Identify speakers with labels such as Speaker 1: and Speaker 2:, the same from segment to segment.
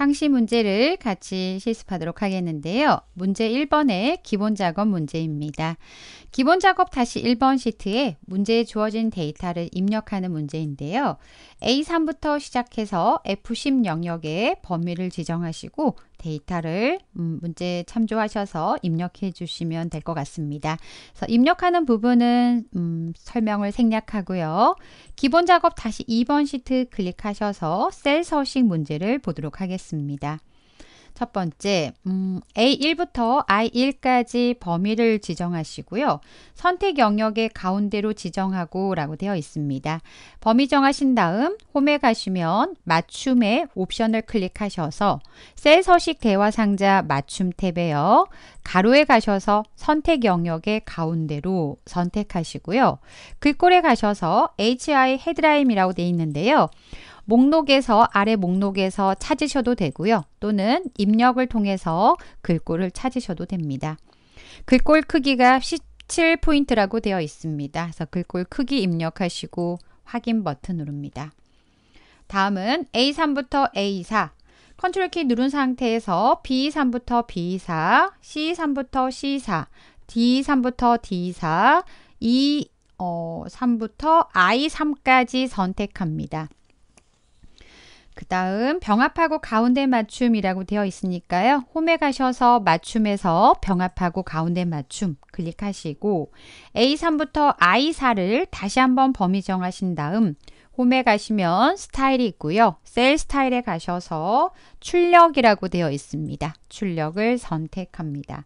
Speaker 1: 상시 문제를 같이 실습하도록 하겠는데요. 문제 1번의 기본 작업 문제입니다. 기본 작업 다시 1번 시트에 문제에 주어진 데이터를 입력하는 문제인데요. A3부터 시작해서 F10 영역의 범위를 지정하시고 데이터를 음, 문제 참조하셔서 입력해 주시면 될 것 같습니다. 그래서 입력하는 부분은 음, 설명을 생략하고요. 기본 작업 다시 2번 시트 클릭하셔서 셀 서식 문제를 보도록 하겠습니다. 첫 번째, 음, A1부터 I1까지 범위를 지정하시고요. 선택 영역의 가운데로 지정하고 라고 되어 있습니다. 범위 정하신 다음 홈에 가시면 맞춤의 옵션을 클릭하셔서 셀 서식 대화 상자 맞춤 탭에요. 가로에 가셔서 선택 영역의 가운데로 선택하시고요. 글꼴에 가셔서 HI 헤드라임이라고 되어 있는데요. 목록에서 아래 목록에서 찾으셔도 되고요. 또는 입력을 통해서 글꼴을 찾으셔도 됩니다. 글꼴 크기가 17포인트라고 되어 있습니다. 그래서 글꼴 크기 입력하시고 확인 버튼 누릅니다. 다음은 A3부터 A4 컨트롤 키 누른 상태에서 B3부터 B4, C3부터 C4, D3부터 D4, E3부터 어, I3까지 선택합니다. 그 다음 병합하고 가운데 맞춤이라고 되어 있으니까요. 홈에 가셔서 맞춤에서 병합하고 가운데 맞춤 클릭하시고 A3부터 I4를 다시 한번 범위 정하신 다음 홈에 가시면 스타일이 있고요. 셀 스타일에 가셔서 출력이라고 되어 있습니다. 출력을 선택합니다.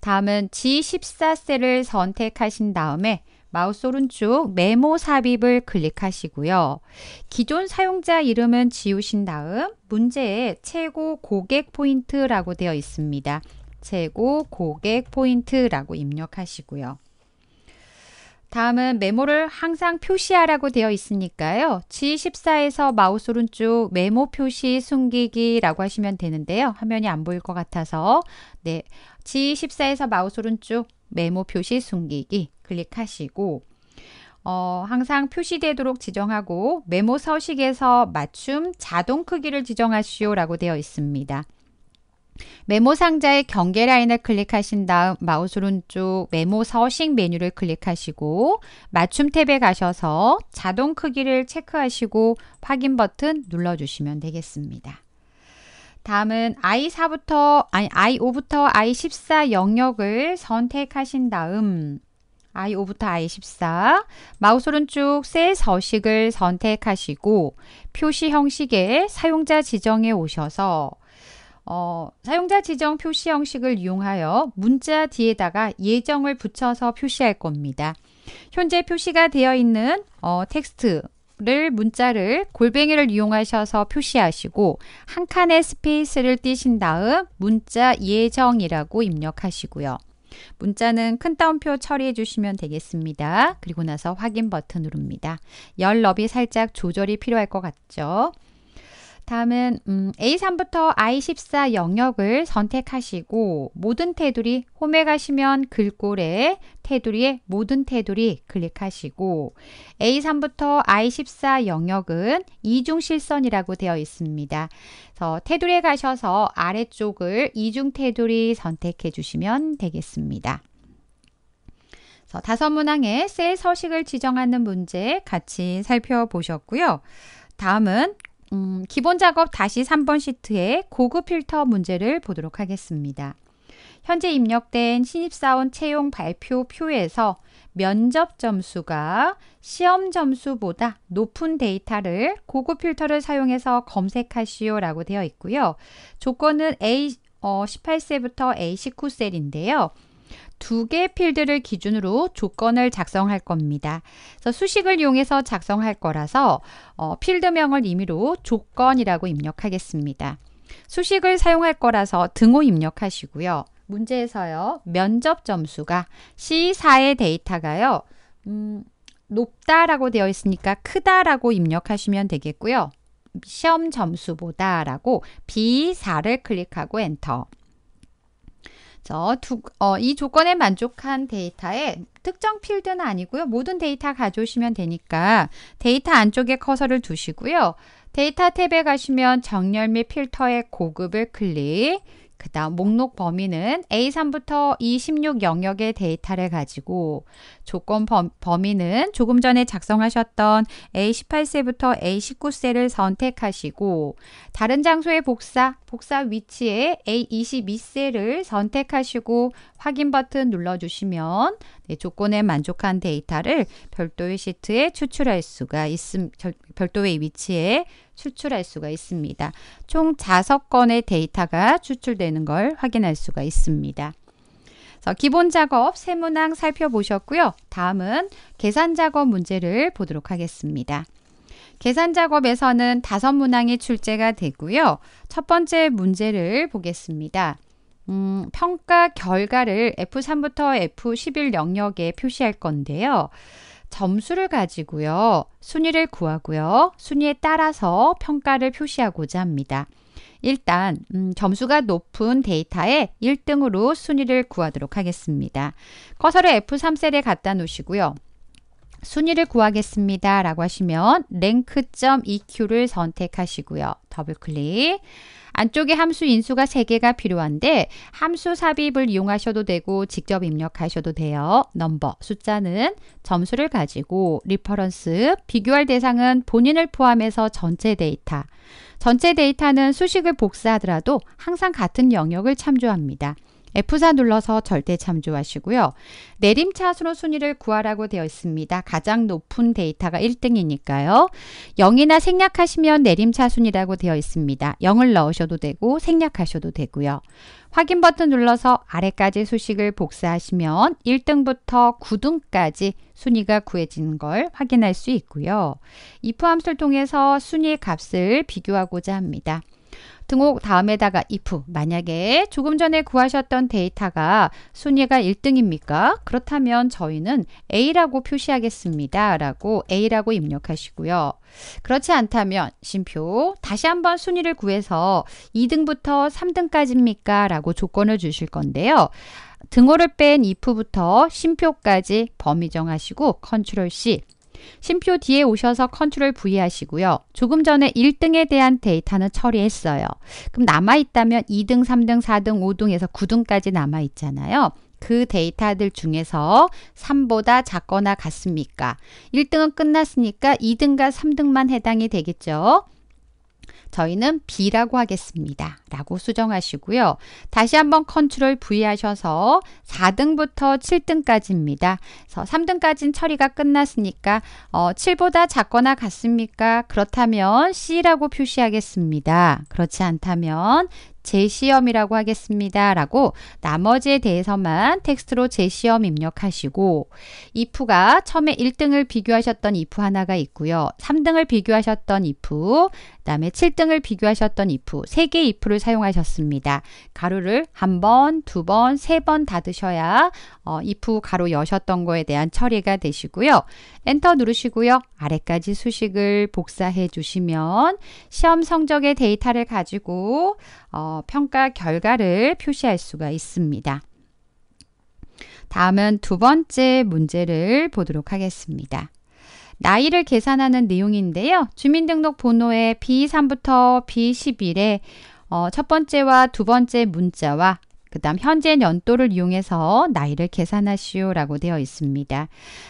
Speaker 1: 다음은 G14 셀을 선택하신 다음에 마우스 오른쪽 메모 삽입을 클릭하시고요. 기존 사용자 이름은 지우신 다음 문제에 최고 고객 포인트라고 되어 있습니다. 최고 고객 포인트라고 입력하시고요. 다음은 메모를 항상 표시하라고 되어 있으니까요. G14에서 마우스 오른쪽 메모 표시 숨기기라고 하시면 되는데요. 화면이 안 보일 것 같아서 네, G14에서 마우스 오른쪽 메모 표시 숨기기 클릭하시고 어, 항상 표시되도록 지정하고 메모 서식에서 맞춤 자동 크기를 지정하시오 라고 되어 있습니다. 메모 상자의 경계 라인을 클릭하신 다음 마우스 오른쪽 메모 서식 메뉴를 클릭하시고 맞춤 탭에 가셔서 자동 크기를 체크하시고 확인 버튼 눌러주시면 되겠습니다. 다음은 i4부터 아니 i5부터 i14 영역을 선택하신 다음 I5부터 I14 마우스 오른쪽 셀 서식을 선택하시고 표시 형식의 사용자 지정에 오셔서 어, 사용자 지정 표시 형식을 이용하여 문자 뒤에다가 예정을 붙여서 표시할 겁니다. 현재 표시가 되어 있는 어, 텍스트 를 문자를 골뱅이를 이용하셔서 표시하시고 한 칸의 스페이스를 띄신 다음 문자 예정이라고 입력하시고요. 문자는 큰 따옴표 처리해 주시면 되겠습니다. 그리고 나서 확인 버튼 누릅니다. 열 너비 살짝 조절이 필요할 것 같죠? 다음은 음, A3부터 I14 영역을 선택하시고 모든 테두리 홈에 가시면 글꼴에 테두리의 모든 테두리 클릭하시고 A3부터 I14 영역은 이중실선이라고 되어 있습니다. 그래서 테두리에 가셔서 아래쪽을 이중 테두리 선택해 주시면 되겠습니다. 다섯 문항의 셀 서식을 지정하는 문제 같이 살펴보셨고요. 다음은 음, 기본 작업 다시 3번 시트의 고급 필터 문제를 보도록 하겠습니다. 현재 입력된 신입사원 채용 발표 표에서 면접 점수가 시험 점수보다 높은 데이터를 고급 필터를 사용해서 검색하시오 라고 되어 있고요. 조건은 A18세부터 어, A19셀인데요. 두개의 필드를 기준으로 조건을 작성할 겁니다. 그래서 수식을 이용해서 작성할 거라서 어, 필드명을 임의로 조건이라고 입력하겠습니다. 수식을 사용할 거라서 등호 입력하시고요. 문제에서요. 면접 점수가 C4의 데이터가요. 음, 높다라고 되어 있으니까 크다라고 입력하시면 되겠고요. 시험 점수보다라고 B4를 클릭하고 엔터. 그래서 두, 어, 이 조건에 만족한 데이터에 특정 필드는 아니고요. 모든 데이터 가져오시면 되니까 데이터 안쪽에 커서를 두시고요. 데이터 탭에 가시면 정렬 및 필터의 고급을 클릭 그 다음 목록 범위는 A3부터 E16 영역의 데이터를 가지고 조건 범위는 조금 전에 작성하셨던 A18세부터 A19세를 선택하시고 다른 장소의 복사, 복사 위치에 A22세를 선택하시고 확인 버튼 눌러주시면 예, 조건에 만족한 데이터를 별도의 시트에 추출할 수가 있음 별도의 위치에 추출할 수가 있습니다. 총 5건의 데이터가 추출되는 걸 확인할 수가 있습니다. 기본 작업 세 문항 살펴보셨고요. 다음은 계산 작업 문제를 보도록 하겠습니다. 계산 작업에서는 다섯 문항이 출제가 되고요. 첫 번째 문제를 보겠습니다. 음, 평가 결과를 F3부터 F11 영역에 표시할 건데요. 점수를 가지고요. 순위를 구하고요. 순위에 따라서 평가를 표시하고자 합니다. 일단 음, 점수가 높은 데이터에 1등으로 순위를 구하도록 하겠습니다. 커서를 F3셀에 갖다 놓으시고요. 순위를 구하겠습니다. 라고 하시면 랭크.eq를 선택하시고요. 더블클릭. 안쪽에 함수 인수가 3개가 필요한데 함수 삽입을 이용하셔도 되고 직접 입력하셔도 돼요. 넘버, 숫자는 점수를 가지고 리퍼런스, 비교할 대상은 본인을 포함해서 전체 데이터. 전체 데이터는 수식을 복사하더라도 항상 같은 영역을 참조합니다. F4 눌러서 절대 참조하시고요. 내림차순으로 순위를 구하라고 되어 있습니다. 가장 높은 데이터가 1등이니까요. 0이나 생략하시면 내림차순이라고 되어 있습니다. 0을 넣으셔도 되고 생략하셔도 되고요. 확인 버튼 눌러서 아래까지 수식을 복사하시면 1등부터 9등까지 순위가 구해지는 걸 확인할 수 있고요. if 함수를 통해서 순위 값을 비교하고자 합니다. 등록 다음에다가 if 만약에 조금 전에 구하셨던 데이터가 순위가 1등입니까? 그렇다면 저희는 A라고 표시하겠습니다. 라고 A라고 입력하시고요. 그렇지 않다면 심표 다시 한번 순위를 구해서 2등부터 3등까지입니까? 라고 조건을 주실 건데요. 등호를 뺀 if부터 심표까지 범위 정하시고 컨트롤 C 심표 뒤에 오셔서 컨트롤 V 하시고요. 조금 전에 1등에 대한 데이터는 처리했어요. 그럼 남아있다면 2등, 3등, 4등, 5등에서 9등까지 남아있잖아요. 그 데이터들 중에서 3보다 작거나 같습니까? 1등은 끝났으니까 2등과 3등만 해당이 되겠죠. 저희는 B라고 하겠습니다. 라고 수정하시고요. 다시 한번 컨트롤 V 하셔서 4등부터 7등까지입니다. 그래서 3등까지는 처리가 끝났으니까 어, 7보다 작거나 같습니까? 그렇다면 C라고 표시하겠습니다. 그렇지 않다면 제시험이라고 하겠습니다. 라고 나머지에 대해서만 텍스트로 제시험 입력하시고 if가 처음에 1등을 비교하셨던 if 하나가 있고요. 3등을 비교하셨던 if, 다음에 7등을 비교하셨던 if, 3개의 if를 사용하셨습니다. 가로를 한 번, 두 번, 세 번 닫으셔야 어, if 가로 여셨던 거에 대한 처리가 되시고요. 엔터 누르시고요. 아래까지 수식을 복사해 주시면 시험 성적의 데이터를 가지고 어, 평가 결과를 표시할 수가 있습니다. 다음은 두 번째 문제를 보도록 하겠습니다. 나이를 계산하는 내용인데요. 주민등록번호의 B3부터 B11에 어, 첫 번째와 두 번째 문자와 그 다음 현재 연도를 이용해서 나이를 계산하시오라고 되어 있습니다.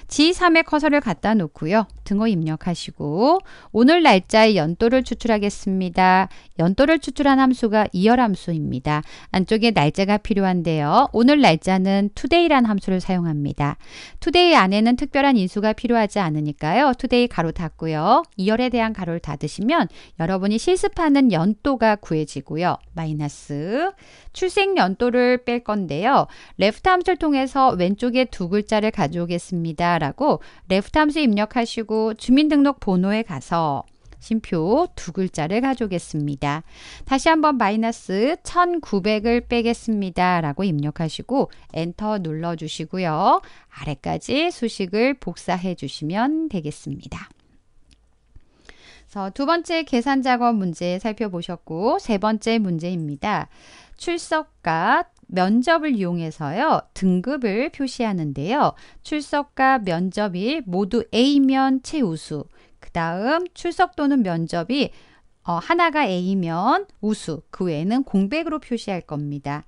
Speaker 1: G3의 커서를 갖다 놓고요. 등호 입력하시고 오늘 날짜의 연도를 추출하겠습니다. 연도를 추출한 함수가 이열 함수입니다. 안쪽에 날짜가 필요한데요. 오늘 날짜는 today란 함수를 사용합니다. today 안에는 특별한 인수가 필요하지 않으니까요. today 가로 닫고요. 이열에 대한 가로를 닫으시면 여러분이 실습하는 연도가 구해지고요. 마이너스 출생 연도를 뺄 건데요. left 함수를 통해서 왼쪽에 두 글자를 가져오겠습니다. 라고 left 함수 입력하시고 주민등록번호에 가서 심표 두 글자를 가져오겠습니다. 다시 한번 마이너스 1900을 빼겠습니다. 라고 입력하시고 엔터 눌러주시고요. 아래까지 수식을 복사해 주시면 되겠습니다. 두 번째 계산 작업 문제 살펴보셨고 세 번째 문제입니다. 출석과 면접을 이용해서요. 등급을 표시하는데요. 출석과 면접이 모두 A면 최우수, 그 다음 출석 또는 면접이 어, 하나가 A면 우수, 그 외에는 공백으로 표시할 겁니다.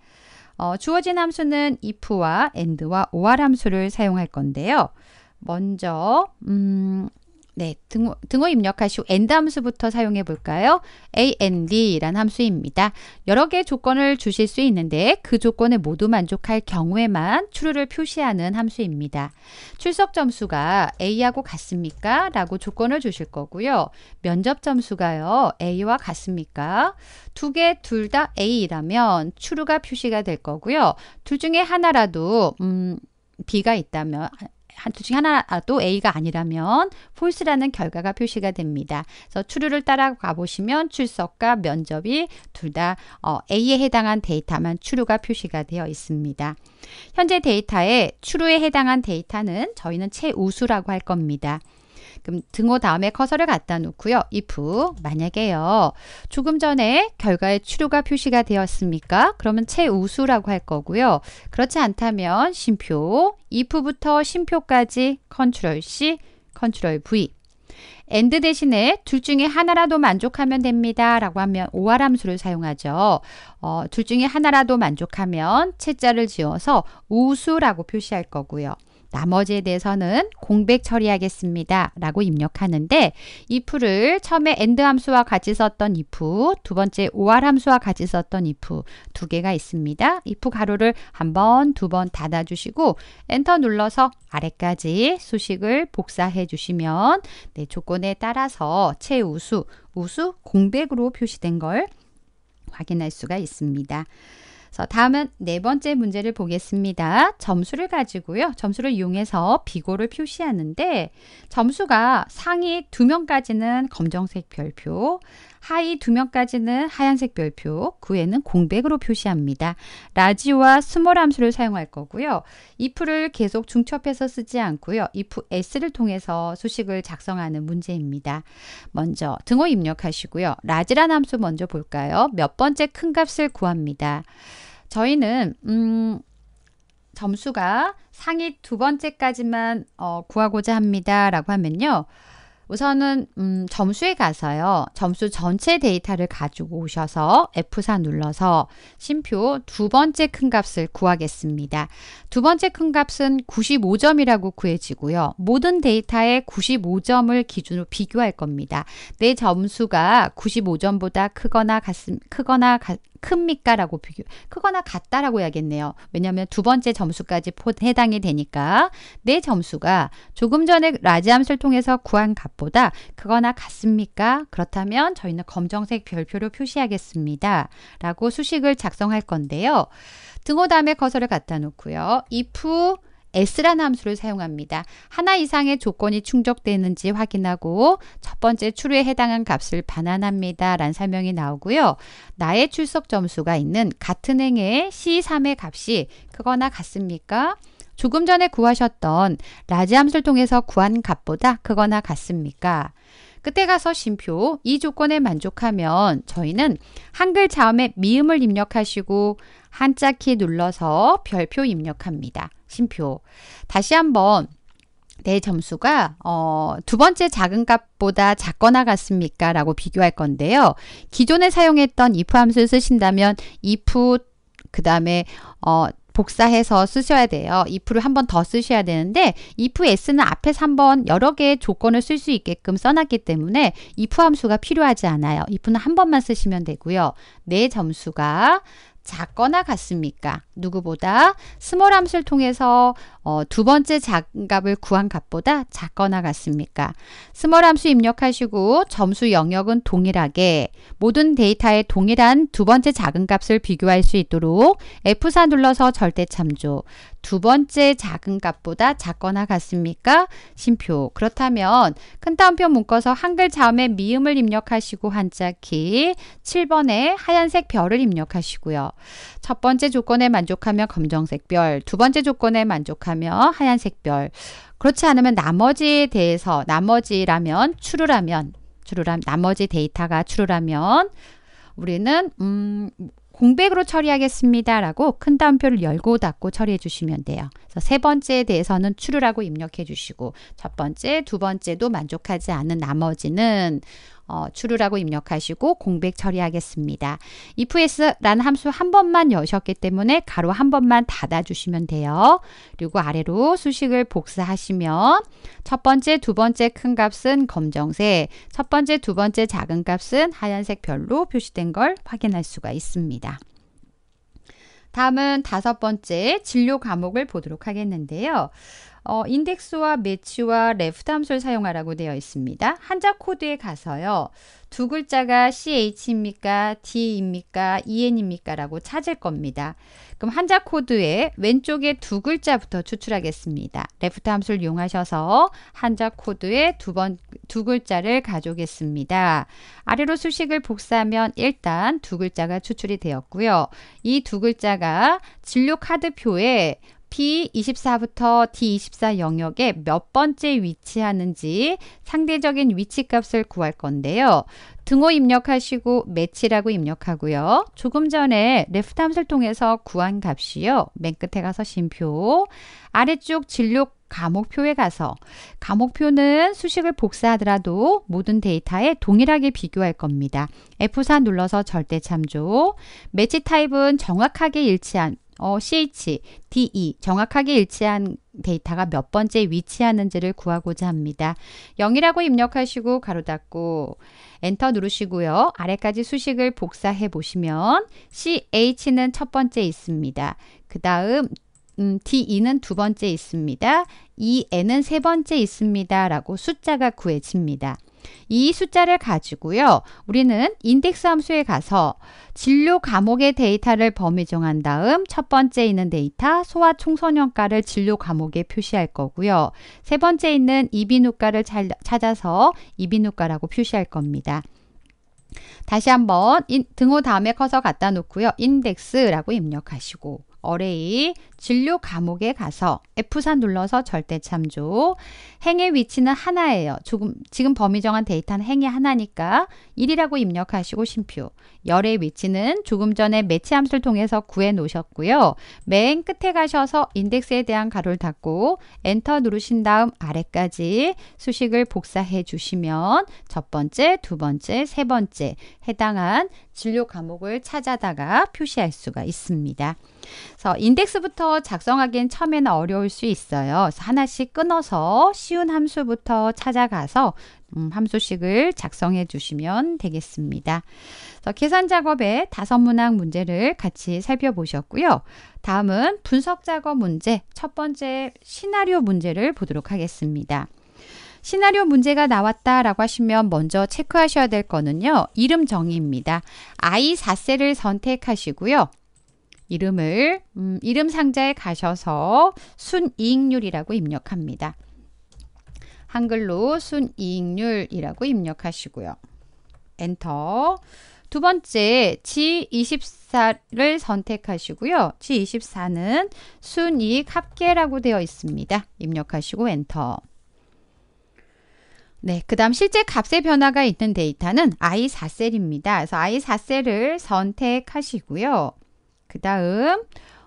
Speaker 1: 어, 주어진 함수는 if와 and와 or 함수를 사용할 건데요. 먼저 음, 네, 등호, 등호 입력하시고 and 함수부터 사용해 볼까요? and란 함수입니다. 여러 개의 조건을 주실 수 있는데 그 조건에 모두 만족할 경우에만 true를 표시하는 함수입니다. 출석 점수가 a하고 같습니까? 라고 조건을 주실 거고요. 면접 점수가요. a와 같습니까? 두 개 둘 다 a라면 true가 표시가 될 거고요. 둘 중에 하나라도 음, B가 있다면 한두 중 하나라도 A가 아니라면 false라는 결과가 표시가 됩니다. 그래서 t r 를 따라가 보시면 출석과 면접이 둘다 어, A에 해당한 데이터만 t r 가 표시가 되어 있습니다. 현재 데이터에 t r 에 해당한 데이터는 저희는 최우수라고 할 겁니다. 그럼 등호 다음에 커서를 갖다 놓고요. if 만약에요. 조금 전에 결과의 추류가 표시가 되었습니까? 그러면 최우수라고 할 거고요. 그렇지 않다면 심표 if부터 심표까지 컨트롤 C 컨트롤 V 엔드 대신에 둘 중에 하나라도 만족하면 됩니다. 라고 하면 오할 함수를 사용하죠. 어, 둘 중에 하나라도 만족하면 채자를 지어서 우수라고 표시할 거고요. 나머지에 대해서는 공백 처리하겠습니다. 라고 입력하는데 if를 처음에 and 함수와 같이 썼던 if, 두 번째 or 함수와 같이 썼던 if 두 개가 있습니다. if 가로를 한 번, 두 번 닫아주시고 엔터 눌러서 아래까지 수식을 복사해 주시면 네, 조건에 따라서 최우수, 우수 공백으로 표시된 걸 확인할 수가 있습니다. 자, 다음은 네 번째 문제를 보겠습니다. 점수를 가지고요. 점수를 이용해서 비고를 표시하는데 점수가 상위 두명까지는 검정색 별표, 하위 두명까지는 하얀색 별표, 그 외는 공백으로 표시합니다. 라지와 스몰 함수를 사용할 거고요. if를 계속 중첩해서 쓰지 않고요. if s를 통해서 수식을 작성하는 문제입니다. 먼저 등호 입력하시고요. 라지란 함수 먼저 볼까요? 몇 번째 큰 값을 구합니다. 저희는 음, 점수가 상위 두 번째까지만 어, 구하고자 합니다. 라고 하면요. 우선은 음, 점수에 가서요. 점수 전체 데이터를 가지고 오셔서 F4 눌러서 심표 두 번째 큰 값을 구하겠습니다. 두 번째 큰 값은 95점이라고 구해지고요. 모든 데이터의 95점을 기준으로 비교할 겁니다. 내 점수가 95점보다 크거나 같, 크거나 같, 큽니까라고 비교 크거나 같다라고 해야겠네요. 왜냐하면 두 번째 점수까지 해당이 되니까 내 점수가 조금 전에 라지함수를 통해서 구한 값보다 크거나 같습니까? 그렇다면 저희는 검정색 별표로 표시하겠습니다. 라고 수식을 작성할 건데요. 등호 다음에 커서를 갖다 놓고요. if S라는 함수를 사용합니다. 하나 이상의 조건이 충족되는지 확인하고 첫 번째 추루에 해당한 값을 반환합니다. 라는 설명이 나오고요. 나의 출석 점수가 있는 같은 행의 C3의 값이 크거나 같습니까? 조금 전에 구하셨던 라지 함수를 통해서 구한 값보다 크거나 같습니까? 끝에 가서 심표 이 조건에 만족하면 저희는 한글 자음에 미음을 입력하시고 한자 키 눌러서 별표 입력합니다. 심표. 다시 한번 내 점수가 어, 두 번째 작은 값보다 작거나 같습니까? 라고 비교할 건데요. 기존에 사용했던 if 함수 쓰신다면 if 그 다음에 어, 복사해서 쓰셔야 돼요. if를 한 번 더 쓰셔야 되는데 if s는 앞에서 한 번 여러 개의 조건을 쓸 수 있게끔 써놨기 때문에 if 함수가 필요하지 않아요. if는 한 번만 쓰시면 되고요. 내 점수가 작거나 같습니까? 누구보다 스몰 함수를 통해서 어, 두 번째 장갑을 구한 값보다 작거나 같습니까? 스몰 함수 입력하시고 점수 영역은 동일하게 모든 데이터에 동일한 두 번째 작은 값을 비교할 수 있도록 F4 눌러서 절대 참조 두 번째 작은 값보다 작거나 같습니까? 심표 그렇다면 큰 따옴표 묶어서 한글 자음의 미음을 입력하시고 한자키 7번에 하얀색 별을 입력하시고요. 첫 번째 조건에 만족하면 검정색 별, 두 번째 조건에 만족하면 하며 하얀색 별. 그렇지 않으면 나머지에 대해서 나머지라면 추르라면추르라 나머지 데이터가 추르라면 우리는 음 공백으로 처리하겠습니다라고 큰 따옴표를 열고 닫고 처리해 주시면 돼요. 그래서 세 번째에 대해서는 추르라고 입력해 주시고 첫 번째, 두 번째도 만족하지 않은 나머지는 어, 추루라고 입력하시고 공백 처리하겠습니다. i f s 라 함수 한 번만 여셨기 때문에 가로 한 번만 닫아주시면 돼요. 그리고 아래로 수식을 복사하시면 첫 번째, 두 번째 큰 값은 검정색, 첫 번째, 두 번째 작은 값은 하얀색 별로 표시된 걸 확인할 수가 있습니다. 다음은 다섯 번째 진료 과목을 보도록 하겠는데요. 어, 인덱스와 매치와 레프트 함수를 사용하라고 되어 있습니다. 한자 코드에 가서요. 두 글자가 CH입니까? D입니까? EN입니까? 라고 찾을 겁니다. 그럼 한자 코드의 왼쪽에 두 글자부터 추출하겠습니다. 레프트 함수를 이용하셔서 한자 코드의 두 번, 두 글자를 가져오겠습니다. 아래로 수식을 복사하면 일단 두 글자가 추출이 되었고요. 이 두 글자가 진료 카드표에 P24부터 D24 영역에 몇 번째 위치하는지 상대적인 위치값을 구할 건데요. 등호 입력하시고 매치라고 입력하고요. 조금 전에 레프트 함수를 통해서 구한 값이요. 맨 끝에 가서 심표, 아래쪽 진료 감옥표에 가서 감옥표는 수식을 복사하더라도 모든 데이터에 동일하게 비교할 겁니다. F4 눌러서 절대 참조, 매치 타입은 정확하게 일치한 어, CH, DE 정확하게 일치한 데이터가 몇 번째 위치하는지를 구하고자 합니다. 0이라고 입력하시고 가로 닫고 엔터 누르시고요. 아래까지 수식을 복사해 보시면 CH는 첫 번째 있습니다. 그 다음 음, DE는 두 번째 있습니다. EN은 세 번째 있습니다. 라고 숫자가 구해집니다. 이 숫자를 가지고요. 우리는 인덱스 함수에 가서 진료 과목의 데이터를 범위 정한 다음 첫 번째 있는 데이터 소아 총소년과를 진료 과목에 표시할 거고요. 세 번째 있는 이비인후과를 찾아서 이비인후과라고 표시할 겁니다. 다시 한번 등호 다음에 커서 갖다 놓고요. 인덱스라고 입력하시고 어레이 진료 과목에 가서 F4 눌러서 절대 참조 행의 위치는 하나예요. 조금 지금 범위 정한 데이터는 행이 하나니까 1이라고 입력하시고 심표 열의 위치는 조금 전에 매치 함수를 통해서 구해 놓으셨고요. 맨 끝에 가셔서 인덱스에 대한 가로를 닫고 엔터 누르신 다음 아래까지 수식을 복사해 주시면 첫 번째, 두 번째, 세 번째 해당한 진료 과목을 찾아다가 표시할 수가 있습니다. 그래서 인덱스부터 작성하기엔 처음에는 어려울 수 있어요. 그래서 하나씩 끊어서 쉬운 함수부터 찾아가서 음, 함수식을 작성해 주시면 되겠습니다. 계산 작업의 다섯 문항 문제를 같이 살펴보셨고요. 다음은 분석 작업 문제 첫 번째 시나리오 문제를 보도록 하겠습니다. 시나리오 문제가 나왔다라고 하시면 먼저 체크하셔야 될 거는요. 이름 정의입니다. I 4셀을 선택하시고요. 이름을 음, 이름 상자에 가셔서 순이익률이라고 입력합니다. 한글로 순이익률이라고 입력하시고요. 엔터 두 번째 G24를 선택하시고요. G24는 순이익 합계라고 되어 있습니다. 입력하시고 엔터 네, 그 다음 실제 값의 변화가 있는 데이터는 I4셀입니다. 그래서 I4셀을 선택하시고요. 그 다음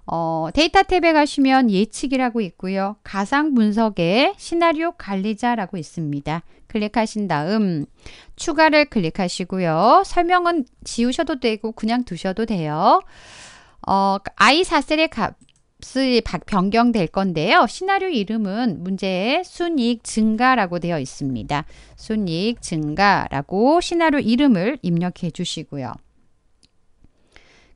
Speaker 1: 어, 데이터 탭에 가시면 예측이라고 있고요. 가상 분석에 시나리오 관리자라고 있습니다. 클릭하신 다음 추가를 클릭하시고요. 설명은 지우셔도 되고 그냥 두셔도 돼요. 어, I4셀의 값이 변경될 건데요. 시나리오 이름은 문제의 순이익 증가라고 되어 있습니다. 순이익 증가라고 시나리오 이름을 입력해 주시고요.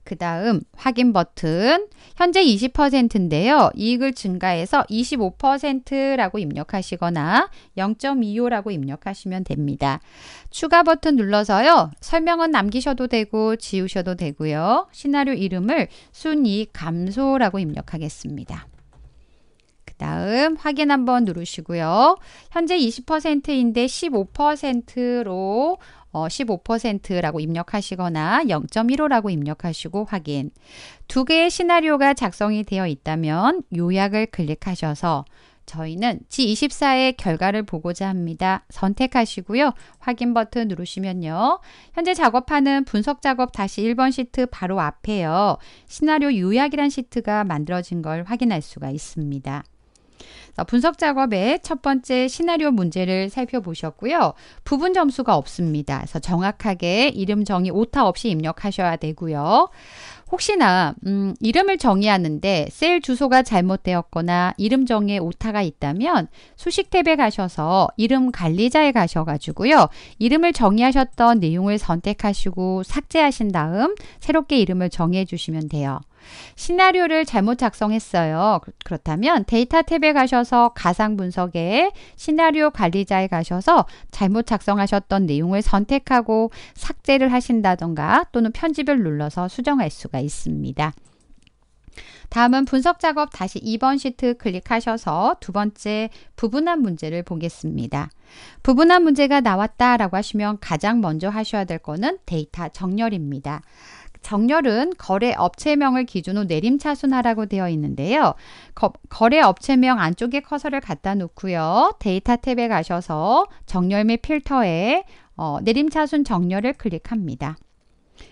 Speaker 1: 그 다음 확인 버튼 현재 20%인데요. 이익을 증가해서 25%라고 입력하시거나 0.25라고 입력하시면 됩니다. 추가 버튼 눌러서요. 설명은 남기셔도 되고 지우셔도 되고요. 시나리오 이름을 순이익 감소라고 입력하겠습니다. 그 다음 확인 한번 누르시고요. 현재 20%인데 15%로 15%라고 어, 입력하시거나 0.15라고 입력하시고 확인. 두 개의 시나리오가 작성이 되어 있다면 요약을 클릭하셔서 저희는 G24의 결과를 보고자 합니다. 선택하시고요. 확인 버튼 누르시면요. 현재 작업하는 분석 작업 다시 1번 시트 바로 앞에요. 시나리오 요약이란 시트가 만들어진 걸 확인할 수가 있습니다. 분석 작업의 첫 번째 시나리오 문제를 살펴보셨고요. 부분 점수가 없습니다. 그래서 정확하게 이름 정의 오타 없이 입력하셔야 되고요. 혹시나 음, 이름을 정의하는데 셀 주소가 잘못되었거나 이름 정의에 오타가 있다면 수식 탭에 가셔서 이름 관리자에 가셔가지고요. 이름을 정의하셨던 내용을 선택하시고 삭제하신 다음 새롭게 이름을 정해 주시면 돼요. 시나리오를 잘못 작성했어요. 그렇다면 데이터 탭에 가셔서 가상 분석에 시나리오 관리자에 가셔서 잘못 작성하셨던 내용을 선택하고 삭제를 하신다던가 또는 편집을 눌러서 수정할 수가 있습니다. 다음은 분석 작업 다시 2번 시트 클릭하셔서 두 번째 부분한 문제를 보겠습니다. 부분한 문제가 나왔다라고 하시면 가장 먼저 하셔야 될 거는 데이터 정렬입니다. 정렬은 거래 업체명을 기준으로 내림차순하라고 되어 있는데요. 거, 거래 업체명 안쪽에 커서를 갖다 놓고요. 데이터 탭에 가셔서 정렬 및 필터에 어, 내림차순 정렬을 클릭합니다.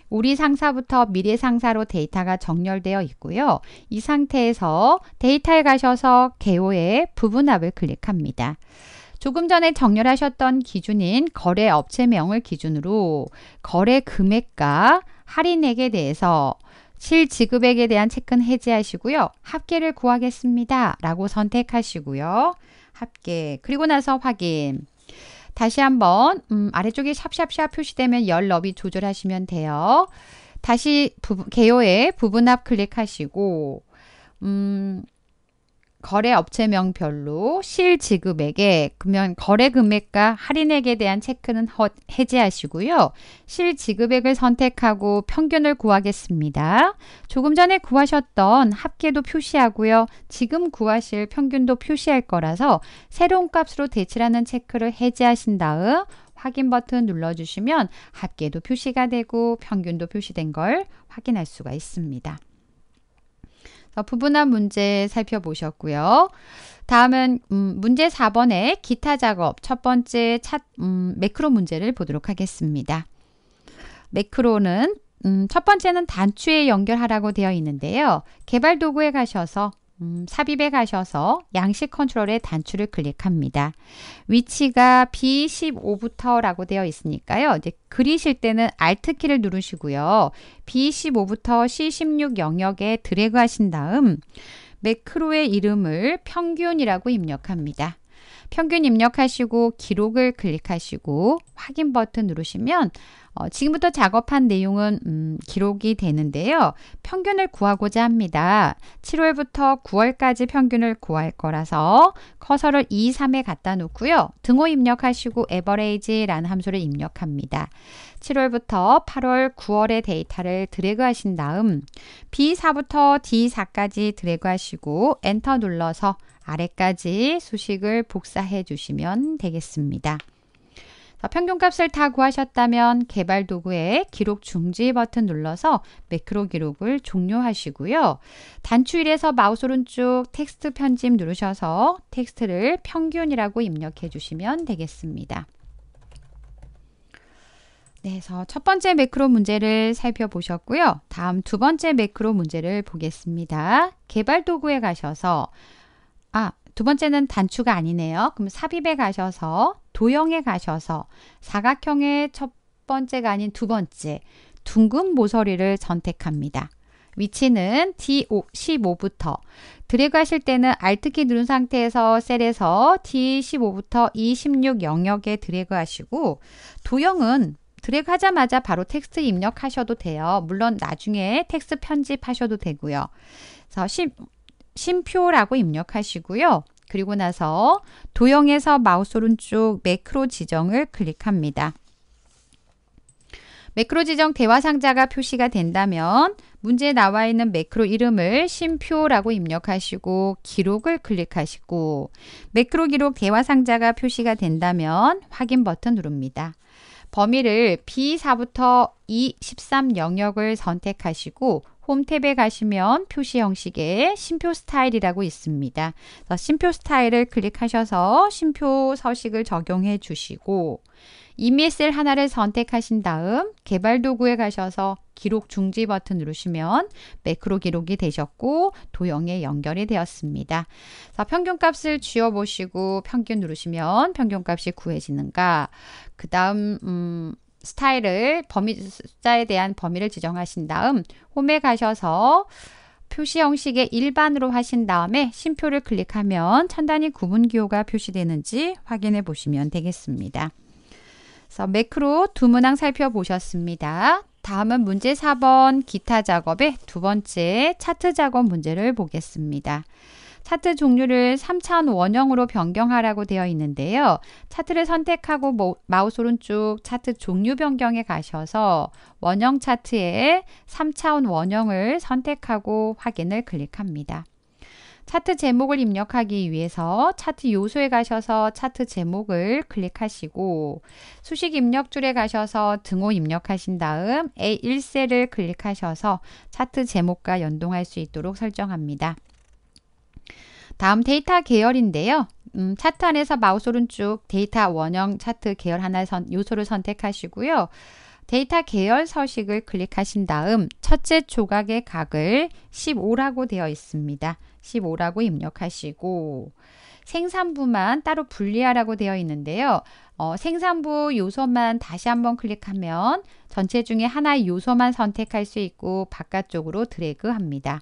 Speaker 1: 우리 상사부터 미래 상사로 데이터가 정렬되어 있고요. 이 상태에서 데이터에 가셔서 개호의 부분합을 클릭합니다. 조금 전에 정렬하셨던 기준인 거래 업체명을 기준으로 거래 금액과 할인액에 대해서 실지급액에 대한 체크는 해제하시고요. 합계를 구하겠습니다. 라고 선택하시고요. 합계. 그리고 나서 확인. 다시 한번 음, 아래쪽에 샵샵샵 표시되면 열 너비 조절하시면 돼요. 다시 부 개요에 부분합 클릭하시고 음, 거래 업체명별로 실 지급액에 금연 거래 금액과 할인액에 대한 체크는 해제하시고요. 실 지급액을 선택하고 평균을 구하겠습니다. 조금 전에 구하셨던 합계도 표시하고요. 지금 구하실 평균도 표시할 거라서 새로운 값으로 대치라는 체크를 해제하신 다음 확인 버튼 눌러주시면 합계도 표시가 되고 평균도 표시된 걸 확인할 수가 있습니다. 어, 부분한 문제 살펴보셨고요. 다음은 음, 문제 4번의 기타 작업 첫 번째 차, 음, 매크로 문제를 보도록 하겠습니다. 매크로는 음, 첫 번째는 단추에 연결하라고 되어 있는데요. 개발 도구에 가셔서 음, 삽입에 가셔서 양식 컨트롤의 단추를 클릭합니다. 위치가 B15부터라고 되어 있으니까요. 이제 그리실 때는 Alt 키를 누르시고요. B15부터 C16 영역에 드래그 하신 다음 매크로의 이름을 평균이라고 입력합니다. 평균 입력하시고 기록을 클릭하시고 확인 버튼 누르시면 어, 지금부터 작업한 내용은 음, 기록이 되는데요. 평균을 구하고자 합니다. 7월부터 9월까지 평균을 구할 거라서 커서를 2, 3에 갖다 놓고요. 등호 입력하시고 average 라는 함수를 입력합니다. 7월부터 8월, 9월의 데이터를 드래그 하신 다음 B4부터 D4까지 드래그 하시고 엔터 눌러서 아래까지 수식을 복사해 주시면 되겠습니다. 평균값을 다 구하셨다면 개발 도구에 기록 중지 버튼 눌러서 매크로 기록을 종료하시고요. 단추일에서 마우스 오른쪽 텍스트 편집 누르셔서 텍스트를 평균이라고 입력해 주시면 되겠습니다. 네, 그래서 첫 번째 매크로 문제를 살펴보셨고요. 다음 두 번째 매크로 문제를 보겠습니다. 개발 도구에 가셔서 아, 두 번째는 단추가 아니네요. 그럼 삽입에 가셔서 도형에 가셔서 사각형의 첫 번째가 아닌 두 번째 둥근 모서리를 선택합니다. 위치는 D15부터 드래그 하실 때는 Alt키 누른 상태에서 셀에서 D15부터 E16 영역에 드래그 하시고 도형은 드래그 하자마자 바로 텍스트 입력하셔도 돼요. 물론 나중에 텍스트 편집하셔도 되고요. 그래서 심, 심표라고 입력하시고요. 그리고 나서 도형에서 마우스 오른쪽 매크로 지정을 클릭합니다. 매크로 지정 대화 상자가 표시가 된다면 문제에 나와 있는 매크로 이름을 심표라고 입력하시고 기록을 클릭하시고 매크로 기록 대화 상자가 표시가 된다면 확인 버튼 누릅니다. 범위를 B4부터 E13 영역을 선택하시고 홈 탭에 가시면 표시 형식의 심표 스타일이라고 있습니다. 심표 스타일을 클릭하셔서 심표 서식을 적용해 주시고 이미 셀 하나를 선택하신 다음 개발 도구에 가셔서 기록 중지 버튼 누르시면 매크로 기록이 되셨고 도형에 연결이 되었습니다. 자, 평균값을 쥐어 보시고 평균 누르시면 평균값이 구해지는가 그 다음 음, 스타일을 범위 숫자에 대한 범위를 지정하신 다음 홈에 가셔서 표시 형식의 일반으로 하신 다음에 심표를 클릭하면 천단위 구분 기호가 표시되는지 확인해 보시면 되겠습니다. 그래서 매크로 두 문항 살펴보셨습니다. 다음은 문제 4번 기타 작업의 두 번째 차트 작업 문제를 보겠습니다. 차트 종류를 3차원 원형으로 변경하라고 되어 있는데요. 차트를 선택하고 마우스 오른쪽 차트 종류 변경에 가셔서 원형 차트에 3차원 원형을 선택하고 확인을 클릭합니다. 차트 제목을 입력하기 위해서 차트 요소에 가셔서 차트 제목을 클릭하시고 수식 입력 줄에 가셔서 등호 입력하신 다음 A1셀을 클릭하셔서 차트 제목과 연동할 수 있도록 설정합니다. 다음 데이터 계열인데요. 음, 차트 안에서 마우스 오른쪽 데이터 원형 차트 계열 하나 선, 요소를 선택하시고요. 데이터 계열 서식을 클릭하신 다음 첫째 조각의 각을 15라고 되어 있습니다. 15라고 입력하시고 생산부만 따로 분리하라고 되어 있는데요. 어, 생산부 요소만 다시 한번 클릭하면 전체 중에 하나의 요소만 선택할 수 있고 바깥쪽으로 드래그합니다.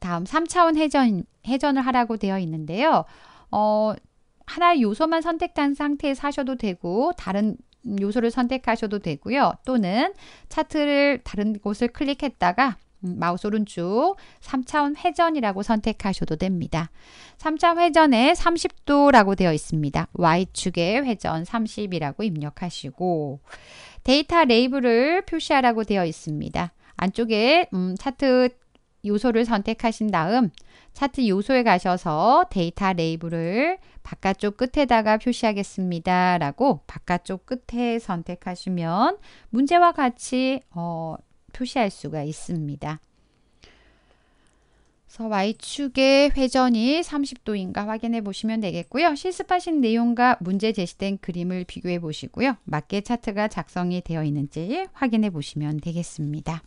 Speaker 1: 다음 3차원 회전, 회전을 하라고 되어 있는데요. 어, 하나의 요소만 선택한 상태에서 하셔도 되고 다른 요소를 선택하셔도 되고요. 또는 차트를 다른 곳을 클릭했다가 음, 마우스 오른쪽 3차원 회전이라고 선택하셔도 됩니다. 3차 원 회전에 30도라고 되어 있습니다. Y축에 회전 30이라고 입력하시고 데이터 레이블을 표시하라고 되어 있습니다. 안쪽에 음, 차트 요소를 선택하신 다음 차트 요소에 가셔서 데이터 레이블을 바깥쪽 끝에다가 표시하겠습니다. 라고 바깥쪽 끝에 선택하시면 문제와 같이 어, 표시할 수가 있습니다. Y축의 회전이 30도인가 확인해 보시면 되겠고요. 실습하신 내용과 문제 제시된 그림을 비교해 보시고요. 맞게 차트가 작성이 되어 있는지 확인해 보시면 되겠습니다.